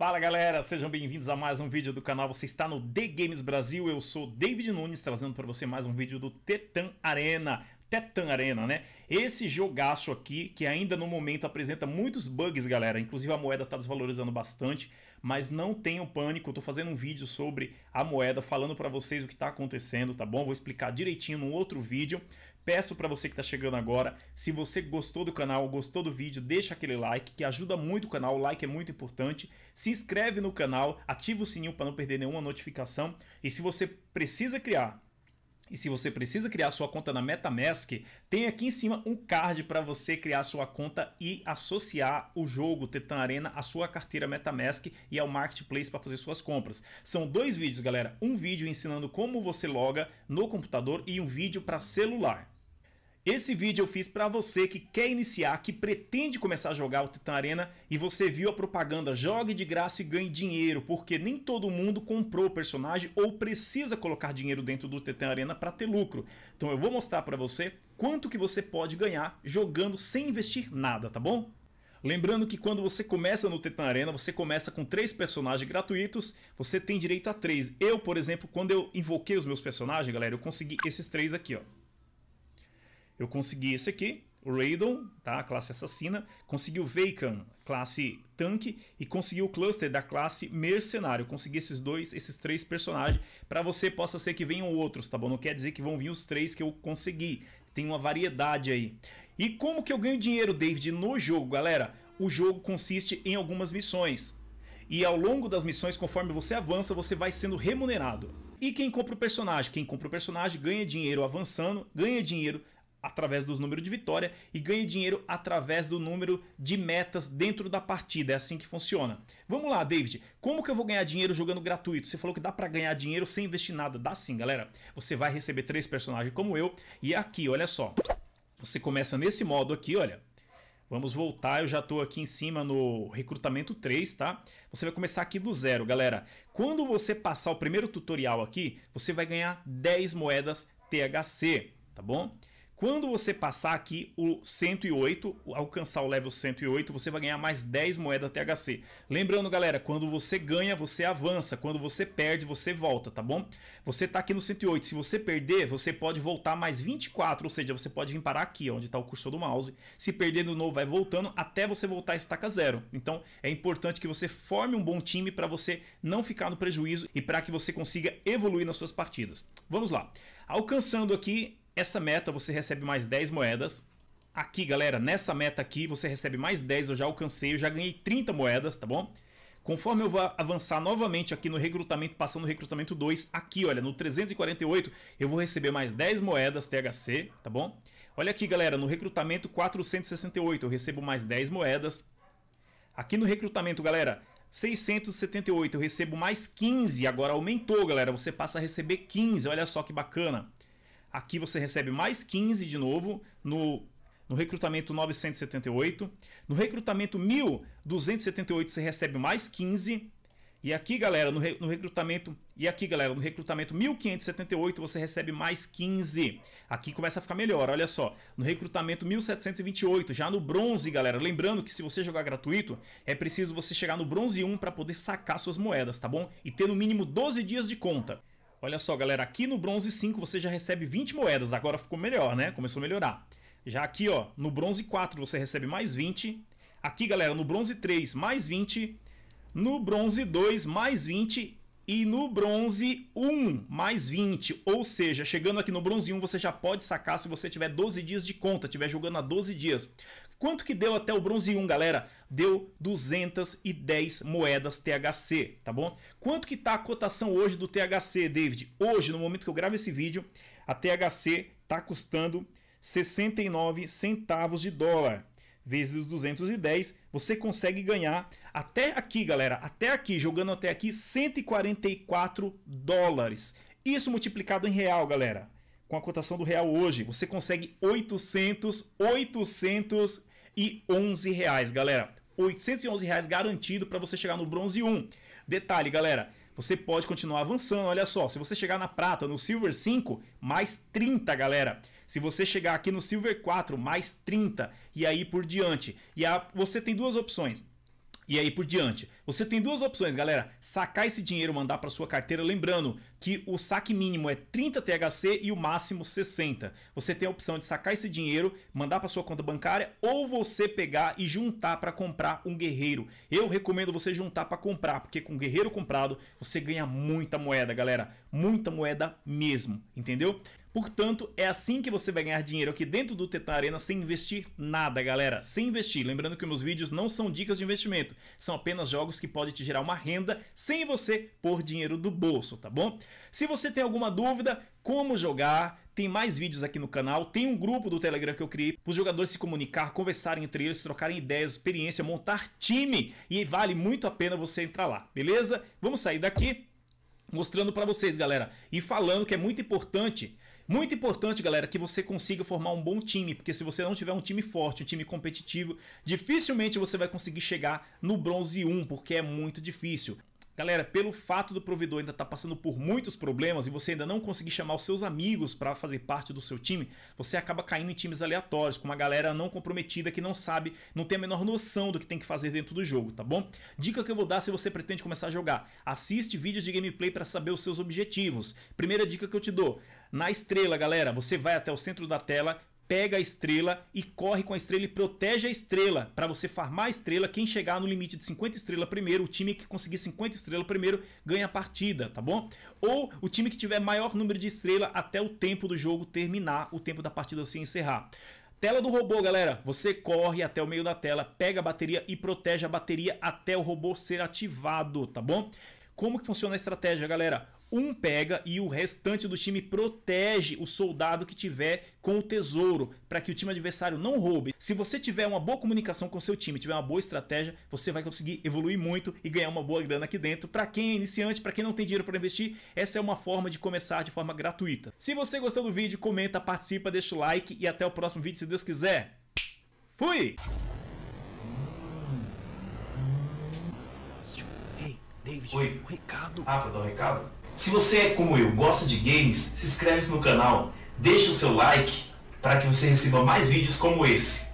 Fala galera, sejam bem-vindos a mais um vídeo do canal, você está no The Games Brasil, eu sou David Nunes, trazendo para você mais um vídeo do Tetan Arena. Tetan Arena, né? Esse jogaço aqui, que ainda no momento apresenta muitos bugs, galera. Inclusive a moeda tá desvalorizando bastante, mas não tenham pânico. Eu tô fazendo um vídeo sobre a moeda, falando para vocês o que tá acontecendo, tá bom? Vou explicar direitinho num outro vídeo. Peço para você que tá chegando agora, se você gostou do canal, gostou do vídeo, deixa aquele like, que ajuda muito o canal. O like é muito importante. Se inscreve no canal, ativa o sininho para não perder nenhuma notificação. E se você precisa criar e se você precisa criar sua conta na MetaMask, tem aqui em cima um card para você criar sua conta e associar o jogo Tetan Arena à sua carteira MetaMask e ao Marketplace para fazer suas compras. São dois vídeos, galera. Um vídeo ensinando como você loga no computador e um vídeo para celular. Esse vídeo eu fiz para você que quer iniciar, que pretende começar a jogar o Titan Arena e você viu a propaganda jogue de graça e ganhe dinheiro, porque nem todo mundo comprou o personagem ou precisa colocar dinheiro dentro do Titan Arena para ter lucro. Então eu vou mostrar para você quanto que você pode ganhar jogando sem investir nada, tá bom? Lembrando que quando você começa no Titan Arena, você começa com três personagens gratuitos, você tem direito a três. Eu, por exemplo, quando eu invoquei os meus personagens, galera, eu consegui esses três aqui, ó eu consegui esse aqui, o Raidon, tá? classe assassina, consegui o Vacan, classe tanque, e consegui o Cluster da classe mercenário. Consegui esses dois, esses três personagens, para você possa ser que venham outros, tá bom? Não quer dizer que vão vir os três que eu consegui, tem uma variedade aí. E como que eu ganho dinheiro, David, no jogo, galera? O jogo consiste em algumas missões, e ao longo das missões, conforme você avança, você vai sendo remunerado. E quem compra o personagem? Quem compra o personagem ganha dinheiro avançando, ganha dinheiro através dos números de vitória e ganhe dinheiro através do número de metas dentro da partida. É assim que funciona. Vamos lá, David. Como que eu vou ganhar dinheiro jogando gratuito? Você falou que dá para ganhar dinheiro sem investir nada. Dá sim, galera. Você vai receber três personagens como eu e aqui, olha só. Você começa nesse modo aqui, olha. Vamos voltar, eu já estou aqui em cima no recrutamento 3, tá? Você vai começar aqui do zero, galera. Quando você passar o primeiro tutorial aqui, você vai ganhar 10 moedas THC, tá bom? Quando você passar aqui o 108, alcançar o level 108, você vai ganhar mais 10 moedas THC. Lembrando, galera, quando você ganha, você avança. Quando você perde, você volta, tá bom? Você tá aqui no 108. Se você perder, você pode voltar mais 24, ou seja, você pode vir parar aqui, onde tá o cursor do mouse. Se perder de novo, vai voltando até você voltar a estaca zero. Então, é importante que você forme um bom time para você não ficar no prejuízo e para que você consiga evoluir nas suas partidas. Vamos lá. Alcançando aqui essa meta você recebe mais 10 moedas. Aqui, galera, nessa meta aqui você recebe mais 10, eu já alcancei, eu já ganhei 30 moedas, tá bom? Conforme eu vou avançar novamente aqui no recrutamento, passando o recrutamento 2, aqui, olha, no 348, eu vou receber mais 10 moedas THC, tá bom? Olha aqui, galera, no recrutamento 468, eu recebo mais 10 moedas. Aqui no recrutamento, galera, 678, eu recebo mais 15, agora aumentou, galera, você passa a receber 15, olha só que bacana. Aqui você recebe mais 15 de novo no, no recrutamento 978. No recrutamento 1278 você recebe mais 15. E aqui, galera, no, re, no recrutamento e aqui, galera, no recrutamento 1578 você recebe mais 15. Aqui começa a ficar melhor, olha só. No recrutamento 1728, já no bronze, galera. Lembrando que se você jogar gratuito, é preciso você chegar no bronze 1 para poder sacar suas moedas, tá bom? E ter no mínimo 12 dias de conta. Olha só, galera, aqui no bronze 5 você já recebe 20 moedas, agora ficou melhor, né? Começou a melhorar. Já aqui, ó, no bronze 4 você recebe mais 20. Aqui, galera, no bronze 3, mais 20. No bronze 2, mais 20. E no bronze 1, mais 20. Ou seja, chegando aqui no bronze 1, você já pode sacar se você tiver 12 dias de conta, estiver jogando há 12 dias. Quanto que deu até o bronze 1, galera? Deu 210 moedas THC, tá bom? Quanto que tá a cotação hoje do THC, David? Hoje, no momento que eu gravo esse vídeo, a THC tá custando 69 centavos de dólar vezes 210, você consegue ganhar até aqui, galera, até aqui, jogando até aqui, 144 dólares. Isso multiplicado em real, galera. Com a cotação do real hoje, você consegue 800, 800 811 reais, galera. 811 reais garantido para você chegar no bronze 1. Detalhe, galera, você pode continuar avançando, olha só, se você chegar na prata, no silver 5, mais 30, galera. Se você chegar aqui no silver 4, mais 30 e aí por diante. E a, você tem duas opções e aí por diante. Você tem duas opções, galera: sacar esse dinheiro, mandar para sua carteira, lembrando que o saque mínimo é 30 THC e o máximo 60. Você tem a opção de sacar esse dinheiro, mandar para sua conta bancária ou você pegar e juntar para comprar um guerreiro. Eu recomendo você juntar para comprar, porque com guerreiro comprado você ganha muita moeda, galera, muita moeda mesmo, entendeu? Portanto, é assim que você vai ganhar dinheiro aqui dentro do Tetan Arena sem investir nada, galera. Sem investir. Lembrando que meus vídeos não são dicas de investimento, são apenas jogos que podem te gerar uma renda sem você pôr dinheiro do bolso, tá bom? Se você tem alguma dúvida, como jogar, tem mais vídeos aqui no canal, tem um grupo do Telegram que eu criei para os jogadores se comunicar, conversarem entre eles, trocarem ideias, experiência, montar time e vale muito a pena você entrar lá, beleza? Vamos sair daqui mostrando para vocês, galera, e falando que é muito importante muito importante, galera, que você consiga formar um bom time, porque se você não tiver um time forte, um time competitivo, dificilmente você vai conseguir chegar no bronze 1, porque é muito difícil. Galera, pelo fato do provedor ainda estar tá passando por muitos problemas e você ainda não conseguir chamar os seus amigos para fazer parte do seu time, você acaba caindo em times aleatórios, com uma galera não comprometida que não sabe, não tem a menor noção do que tem que fazer dentro do jogo, tá bom? Dica que eu vou dar se você pretende começar a jogar: assiste vídeos de gameplay para saber os seus objetivos. Primeira dica que eu te dou: na estrela, galera, você vai até o centro da tela, pega a estrela e corre com a estrela e protege a estrela para você farmar a estrela. Quem chegar no limite de 50 estrelas primeiro, o time que conseguir 50 estrelas primeiro ganha a partida, tá bom? Ou o time que tiver maior número de estrelas até o tempo do jogo terminar, o tempo da partida se encerrar. Tela do robô, galera. Você corre até o meio da tela, pega a bateria e protege a bateria até o robô ser ativado, tá bom? Como que funciona a estratégia, galera? Um pega e o restante do time protege o soldado que tiver com o tesouro, para que o time adversário não roube. Se você tiver uma boa comunicação com seu time, tiver uma boa estratégia, você vai conseguir evoluir muito e ganhar uma boa grana aqui dentro. Para quem é iniciante, para quem não tem dinheiro para investir, essa é uma forma de começar de forma gratuita. Se você gostou do vídeo, comenta, participa, deixa o like e até o próximo vídeo, se Deus quiser. Fui! David, Oi. um recado. Ah, pra dar um recado? Se você é como eu, gosta de games, se inscreve no canal, deixa o seu like para que você receba mais vídeos como esse.